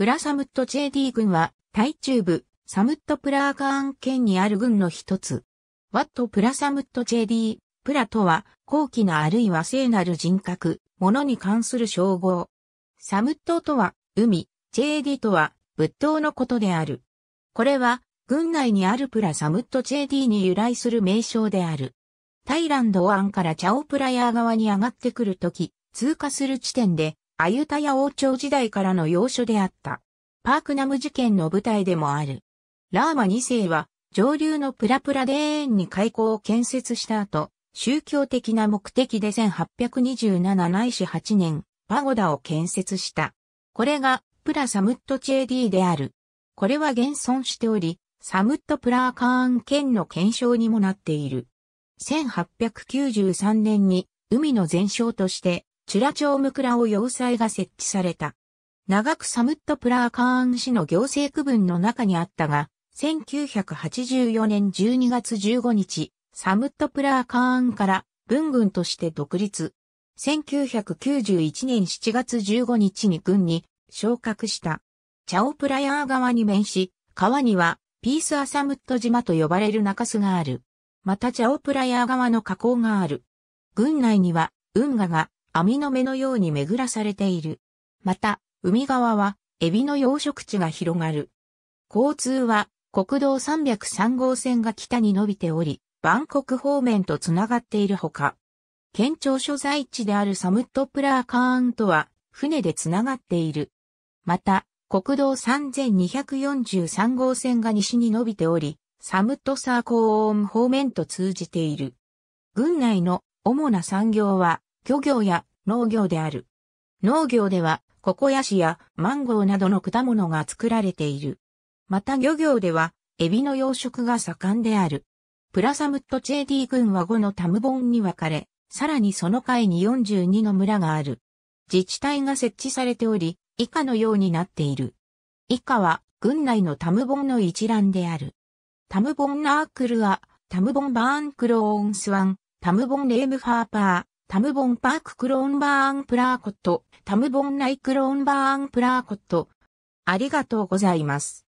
プラサムット JD 軍は、タイ中部、サムットプラーカーン県にある軍の一つ。ワットプラサムット JD、プラとは、高貴なあるいは聖なる人格、ものに関する称号。サムットとは、海、JD とは、仏塔のことである。これは、軍内にあるプラサムット JD に由来する名称である。タイランド湾からチャオプラヤー側に上がってくるとき、通過する地点で、アユタヤ王朝時代からの要所であった。パークナム事件の舞台でもある。ラーマ2世は上流のプラプラ田ーンに開港を建設した後、宗教的な目的で1827ないし8年、パゴダを建設した。これがプラサムットチェーディである。これは現存しており、サムットプラーカーン県の検証にもなっている。1893年に海の全焼としてチュラチョウムラを要塞が設置された。長くサムットプラーカーン市の行政区分の中にあったが、1984年12月15日、サムットプラーカーンから文軍として独立。1991年7月15日に軍に昇格した。チャオプラヤー川に面し、川にはピースアサムット島と呼ばれる中州がある。またチャオプラヤー川の河口がある。軍内には運河が網の目のように巡らされている。また、海側は、エビの養殖地が広がる。交通は、国道303号線が北に伸びており、バンコク方面とつながっているほか、県庁所在地であるサムットプラーカーンとは、船でつながっている。また、国道3243号線が西に伸びており、サムットサーコーン方面と通じている。郡内の主な産業は漁業や農業である。農業では、ココヤシやマンゴーなどの果物が作られている。また漁業では、エビの養殖が盛んである。プラサムット JD 群は5のタムボンに分かれ、さらにその下位に42の村がある。自治体が設置されており、以下のようになっている。以下は、群内のタムボンの一覧である。タムボンナークルア、タムボンバーンクローンスワン、タムボンレームファーパー、タムボンパーククローンバーンプラーコット、タムボンイクローンバーンプラーコット。ありがとうございます。